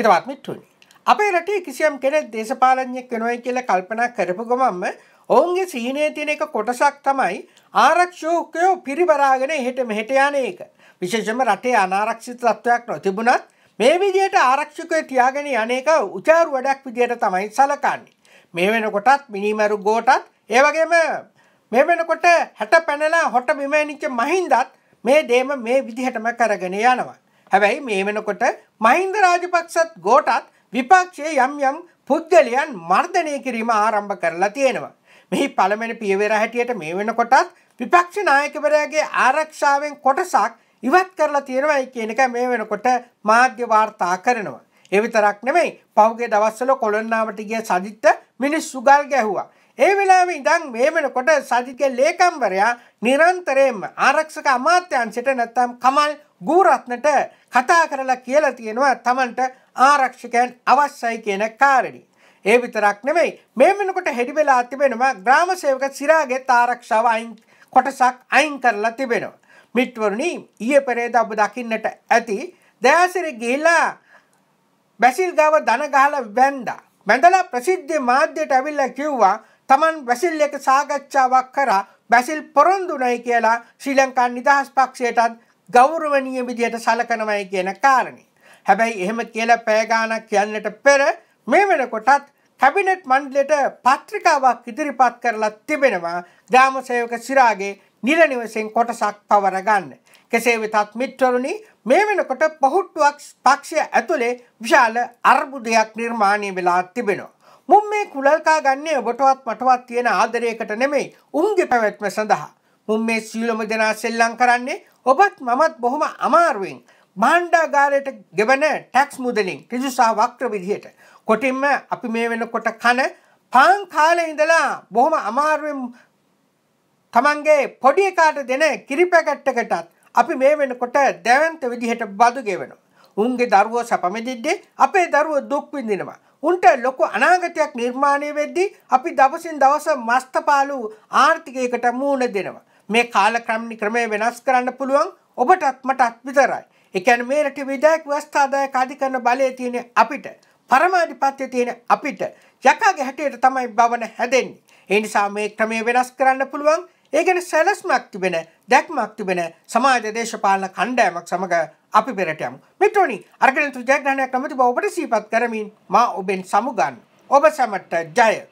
හිතවත්මිට්ටුයි. අපේ රටේ කිසියම් කෙනෙක් දේශපාලඥෙක් වෙනොයි කියලා කල්පනා කරපු ගමම්ම ඔවුන්ගේ සීනය තියෙන එක කොටසක් තමයි ආරක්ෂෝකයෝ පිරිබරාගෙන හෙට මෙහෙට යන එක. විශේෂම රටේ අනාරක්ෂිත තත්ත්වයක් නොතිබුණත් මේ විදියට ආරක්ෂකය තියාගෙන යනක උචාරු වැඩක් විදියට තමයි සලකන්නේ. මේ වෙනකොටත් මිනිමරු ගෝටත් ඒවගේම මේ වෙනකොට හැට පැනලා හොට බිමනිච්ච මහින්දත් මේ දේම මේ විදිහටම කරගෙන යනවා. හැබැයි මේ වෙනකොට මහින්ද රාජපක්ෂත් ගෝටත් විපක්ෂයේ යම් යම් පුද්ගලයන් මර්ධනය කිරීම ආරම්භ කරලා තියෙනවා. මෙහි පළමෙන පියවර හැටියට මේ වෙනකොටත් විපක්ෂ නායකවරයාගේ ආරක්ෂාවෙන් කොටසක් ඉවත් කරලා තියෙනවයි කියන එක මේ වෙනකොට මාධ්‍ය වාර්තා කරනවා. ඒ විතරක් නෙමෙයි පහුගිය දවස්වල කොළොන්නාවට ගිය සජිත් මිනිස් සුගල් ගැහුවා. ඒ වෙලාවේ ඉඳන් මේ වෙනකොට සජිත්ගේ ලේකම්වරයා නිරන්තරයෙන්ම ආරක්ෂක අමාත්‍යංශයට නැත්නම් කමල් ගුරත්නට කතා කරලා කියලා තියෙනවා Tamanට ආරක්ෂකයන් අවශ්‍යයි කියන කාරණේ. ඒ විතරක් නෙමෙයි මේ වෙනකොට හෙඩි වෙලා තිබෙනවා ග්‍රාම සේවක සිරාගේ ආරක්ෂාව අයින් කොටසක් අයින් කරලා තිබෙනවා. මිත්වරුනි ඊයේ පෙරේදා ඔබ දකින්නට ඇති දයාසිරි ගිහිලා බැසිල් ගාව දන ගහලා වැන්දා. බැඳලා ප්‍රසිද්ධ මාධ්‍යයට ඇවිල්ලා කිව්වා තමන් බැසිල් එක සාකච්ඡාවක් කරා බැසිල් පොරොන්දුනයි කියලා ශ්‍රී ලංකා නිදහස් පක්ෂයටත් ගෞරවනීය විදියට සලකනවයි කියන කාරණේ. හැබැයි එහෙම කියලා පෑගානක් කියන්නට පෙර මේ වෙනකොටත් කැබිනට් මණ්ඩලයට පත්‍රිකාවක් ඉදිරිපත් කරලා තිබෙනවා ග්‍රාමසේවක සිරාගේ නිරනිවසෙන් කොටසක් පවර ගන්න. කෙසේ වෙතත් මිත්‍රරුණි මේ වෙනකොට පොහුට්ටුවක් පක්ෂය ඇතුළේ විශාල අර්බුදයක් නිර්මාණය වෙලා තිබෙනවා. මුම් මේ කුලල්කා ගන්නේ ඔබටවත් මටවත් තියෙන ආදරයකට නෙමෙයි උන්ගේ පැවැත්ම සඳහා. මුම් මේ සියලුම දෙනා සෙල්ලම් කරන්නේ ඔබත් මමත් බොහොම අමාරුවෙන්. භාණ්ඩාගාරයට ගෙවන ටැක්ස් මුදලින් ඍජු සහ වක්‍ර විදිහට කොටින්ම අපි මේ වෙනකොට කන පාන් කාලේ ඉඳලා බොහොම අමාරුවෙන් තමන්ගේ පොඩි එකාට දෙන කිරි පැකට්ටකටත් අපි මේ වෙනකොට දැවන්ත විදිහට බදු ගෙවෙනවා. උන්ගේ දරුවෝ සැපමෙදිද්දී අපේ දරුවෝ දුක් විඳිනවා. උන්ට ලොකු අනාගතයක් නිර්මාණය වෙද්දී අපි දවසින් දවස මස්තපාලු ආර්ථිකයකට මූණ දෙනවා. මේ කාලක්‍රමණි ක්‍රමය වෙනස් කරන්න පුළුවන් ඔබටත් මටත් විතරයි. ඒ කියන්නේ මේ රටේ විදායක ව්‍යවස්ථාදායක අධිකරණ බලය තියෙන අපිට පරමාධිපත්‍ය තියෙන අපිට යකාගේ හැටියට තමයි භවන හැදෙන්නේ. ඒ නිසා මේ ක්‍රමය වෙනස් කරන්න පුළුවන්. ඒ ගැන සැලැස්මක් තිබෙන, දැක්මක් තිබෙන සමාජ දේශපාලන කණ්ඩායමක් සමග අපි පෙරට යමු. මිත්‍රෝනි, අර්ගණිත ජයග්‍රහණයක් නැමැති බව ඔබට සිහිපත් කරමින් මා ඔබෙන් සමුගන්. ඔබ සැමට ජය.